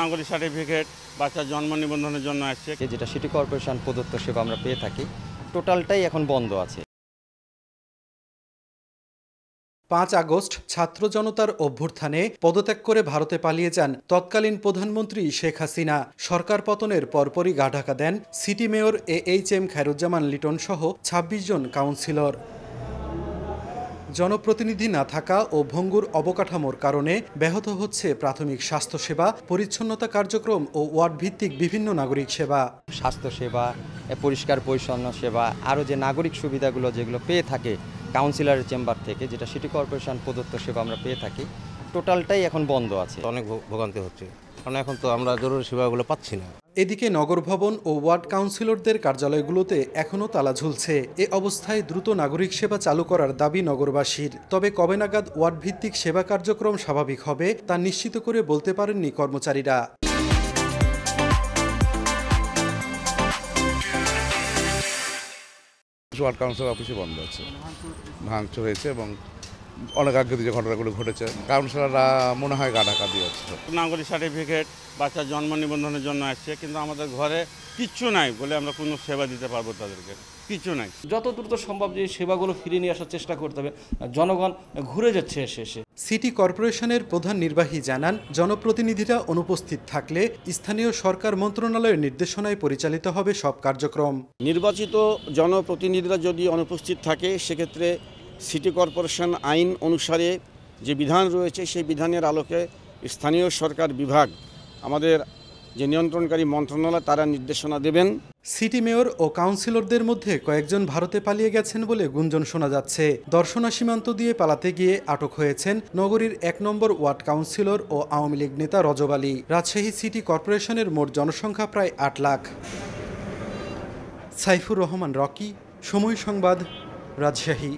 নাগরিক সার্টিফিকেট বাচ্চার জন্ম নিবন্ধনের জন্য আসছে যেটা সিটি কর্পোরেশন প্রদত্ত সেবা আমরা পেয়ে থাকি টোটালটাই এখন বন্ধ আছে পাঁচ আগস্ট ছাত্র জনতার অভ্যুত্থানে পদত্যাগ করে ভারতে পালিয়ে যান তৎকালীন প্রধানমন্ত্রী শেখ হাসিনা সরকার পতনের পরপরই গা ঢাকা দেন city mayor A H M Khairuzzaman Liton সহ ছাব্বিশ জন কাউন্সিলর জনপ্রতিনিধি না থাকা ও ভঙ্গুর অবকাঠামোর কারণে ব্যাহত হচ্ছে প্রাথমিক স্বাস্থ্যসেবা পরিচ্ছন্নতা কার্যক্রম ও ওয়ার্ড ভিত্তিক বিভিন্ন নাগরিক সেবা স্বাস্থ্যসেবা পরিষ্কার পরিচ্ছন্ন সেবা আরও যে নাগরিক সুবিধাগুলো যেগুলো পেয়ে থাকে কাউন্সিলরের চেম্বার থেকে যেটা সিটি কর্পোরেশন প্রদত্ত সেবা আমরা পেয়ে থাকি টোটালটাই এখন বন্ধ আছে অনেক ভোগান্তি হচ্ছে কারণ এখন তো আমরা জরুরি সেবাগুলো পাচ্ছি না এদিকে নগর ভবন ও ওয়ার্ড কাউন্সিলরদের কার্যালয়গুলোতে এখনও তালা ঝুলছে এ অবস্থায় দ্রুত নাগরিক সেবা চালু করার দাবি নগরবাসীর তবে কবে নাগাদ ওয়ার্ড ভিত্তিক সেবা কার্যক্রম স্বাভাবিক হবে তা নিশ্চিত করে বলতে পারেননি কর্মচারীরা ওয়ার্ড কাউন্সিল অফিসে বন্ধ আছে ভাঙচুর হয়েছে এবং অনাকাঙ্ক্ষিত যে ঘটনাগুলো ঘটেছে কাউন্সিলাররা মনে হয় গাডাকা দিয়েছিল নাগরিক সার্টিফিকেট বাচ্চার জন্ম নিবন্ধনের জন্য আসছে কিন্তু আমাদের ঘরে কিচ্ছু নাই বলে আমরা কোনো সেবা দিতে পারবো তাদেরকে কিছু নাই যত দ্রুত সম্ভব যে সেবাগুলো ফিরিয়ে নিয়ে আসার চেষ্টা করতে হবে জনগণ ঘুরে যাচ্ছে এসে এসে সিটি কর্পোরেশনের প্রধান নির্বাহী জানান জনপ্রতিনিধিরা অনুপস্থিত থাকলে স্থানীয় সরকার মন্ত্রণালয়ের নির্দেশনায় পরিচালিত হবে সব কার্যক্রম নির্বাচিত জনপ্রতিনিধিরা যদি অনুপস্থিত থাকে সেক্ষেত্রে সিটি কর্পোরেশন আইন অনুসারে যে বিধান রয়েছে সেই বিধানের আলোকে স্থানীয় সরকার বিভাগ আমাদের যে নিয়ন্ত্রণকারী মন্ত্রণালয় তারা নির্দেশনা দেবেন সিটি মেয়র ও কাউন্সিলরদের মধ্যে কয়েকজন ভারতে পালিয়ে গেছেন বলে গুঞ্জন শোনা যাচ্ছে দর্শনা সীমান্ত দিয়ে পালাতে গিয়ে আটক হয়েছেন নগরীর এক নম্বর ওয়ার্ড কাউন্সিলর ও আওয়ামী লীগ নেতা রজব আলী রাজশাহী সিটি কর্পোরেশনের মোট জনসংখ্যা প্রায় আট লাখ সাইফুর রহমান রকি সময় সংবাদ রাজশাহী